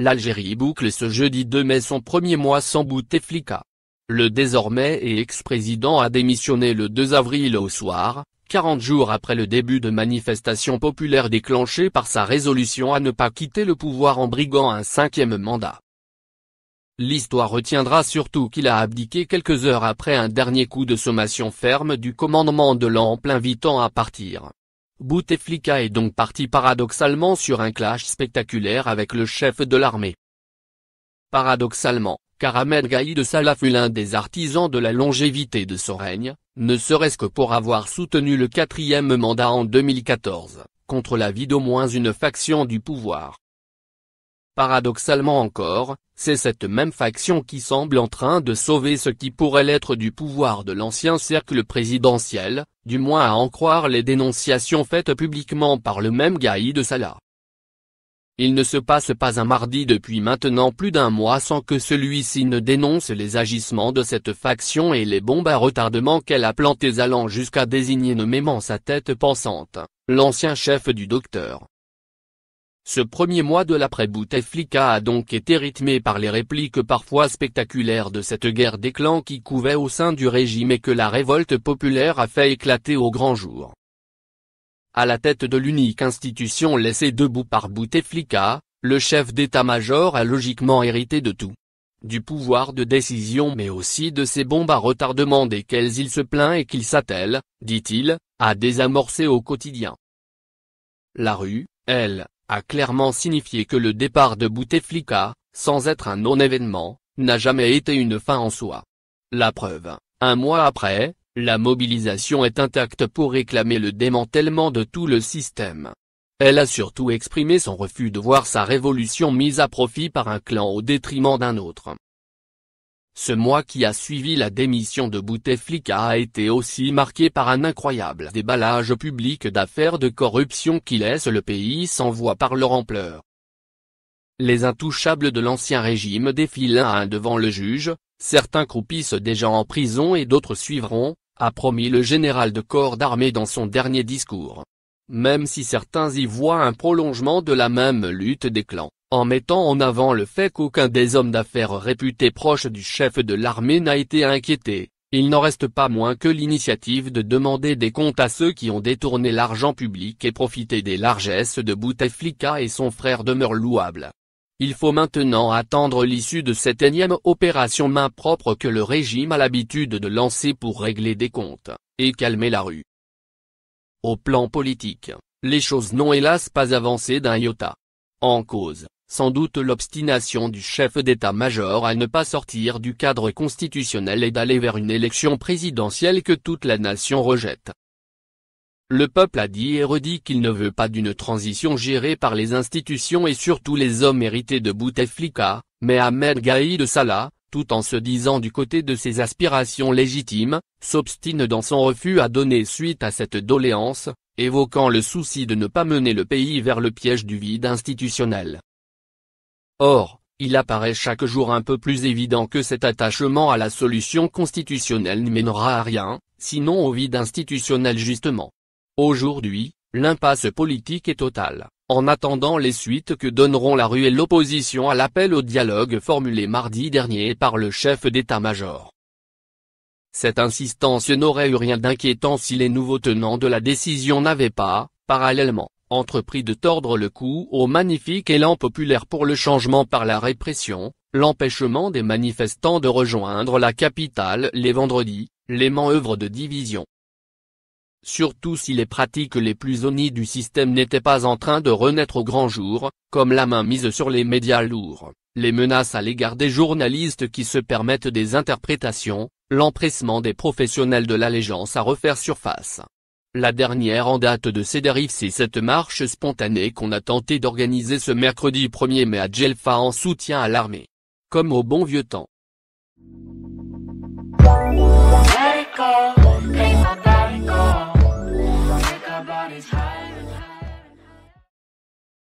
L'Algérie boucle ce jeudi 2 mai son premier mois sans Bouteflika. Le désormais et ex-président a démissionné le 2 avril au soir, 40 jours après le début de manifestations populaires déclenchées par sa résolution à ne pas quitter le pouvoir en briguant un cinquième mandat. L'histoire retiendra surtout qu'il a abdiqué quelques heures après un dernier coup de sommation ferme du commandement de l'Ample invitant à partir. Bouteflika est donc parti paradoxalement sur un clash spectaculaire avec le chef de l'armée. Paradoxalement, car Ahmed Gaïd Salah fut l'un des artisans de la longévité de son règne, ne serait-ce que pour avoir soutenu le quatrième mandat en 2014, contre vie d'au moins une faction du pouvoir. Paradoxalement encore, c'est cette même faction qui semble en train de sauver ce qui pourrait l'être du pouvoir de l'ancien cercle présidentiel, du moins à en croire les dénonciations faites publiquement par le même de Salah. Il ne se passe pas un mardi depuis maintenant plus d'un mois sans que celui-ci ne dénonce les agissements de cette faction et les bombes à retardement qu'elle a plantées allant jusqu'à désigner nommément sa tête pensante, l'ancien chef du docteur. Ce premier mois de l'après-Bouteflika a donc été rythmé par les répliques parfois spectaculaires de cette guerre des clans qui couvait au sein du régime et que la révolte populaire a fait éclater au grand jour. À la tête de l'unique institution laissée debout par Bouteflika, le chef d'état-major a logiquement hérité de tout. Du pouvoir de décision mais aussi de ces bombes à retardement desquelles il se plaint et qu'il s'attelle, dit-il, à désamorcer au quotidien. La rue, elle, a clairement signifié que le départ de Bouteflika, sans être un non-événement, n'a jamais été une fin en soi. La preuve, un mois après, la mobilisation est intacte pour réclamer le démantèlement de tout le système. Elle a surtout exprimé son refus de voir sa révolution mise à profit par un clan au détriment d'un autre. Ce mois qui a suivi la démission de Bouteflika a été aussi marqué par un incroyable déballage public d'affaires de corruption qui laisse le pays sans voix par leur ampleur. Les intouchables de l'ancien régime défilent un à un devant le juge, certains croupissent déjà en prison et d'autres suivront, a promis le général de corps d'armée dans son dernier discours. Même si certains y voient un prolongement de la même lutte des clans en mettant en avant le fait qu'aucun des hommes d'affaires réputés proches du chef de l'armée n'a été inquiété. Il n'en reste pas moins que l'initiative de demander des comptes à ceux qui ont détourné l'argent public et profité des largesses de Bouteflika et son frère demeure louable. Il faut maintenant attendre l'issue de cette énième opération main propre que le régime a l'habitude de lancer pour régler des comptes, et calmer la rue. Au plan politique, les choses n'ont hélas pas avancé d'un iota. En cause, sans doute l'obstination du chef d'état-major à ne pas sortir du cadre constitutionnel et d'aller vers une élection présidentielle que toute la nation rejette. Le peuple a dit et redit qu'il ne veut pas d'une transition gérée par les institutions et surtout les hommes hérités de Bouteflika, mais Ahmed Gaïd Salah, tout en se disant du côté de ses aspirations légitimes, s'obstine dans son refus à donner suite à cette doléance, évoquant le souci de ne pas mener le pays vers le piège du vide institutionnel. Or, il apparaît chaque jour un peu plus évident que cet attachement à la solution constitutionnelle ne mènera à rien, sinon au vide institutionnel justement. Aujourd'hui, l'impasse politique est totale, en attendant les suites que donneront la rue et l'opposition à l'appel au dialogue formulé mardi dernier par le chef d'état-major. Cette insistance n'aurait eu rien d'inquiétant si les nouveaux tenants de la décision n'avaient pas, parallèlement, entrepris de tordre le cou au magnifique élan populaire pour le changement par la répression, l'empêchement des manifestants de rejoindre la capitale les vendredis, les manœuvres de division. Surtout si les pratiques les plus onies du système n'étaient pas en train de renaître au grand jour, comme la main mise sur les médias lourds, les menaces à l'égard des journalistes qui se permettent des interprétations, l'empressement des professionnels de l'allégeance à refaire surface. La dernière en date de ces dérives c'est cette marche spontanée qu'on a tenté d'organiser ce mercredi 1er mai à Djelfa en soutien à l'armée. Comme au bon vieux temps.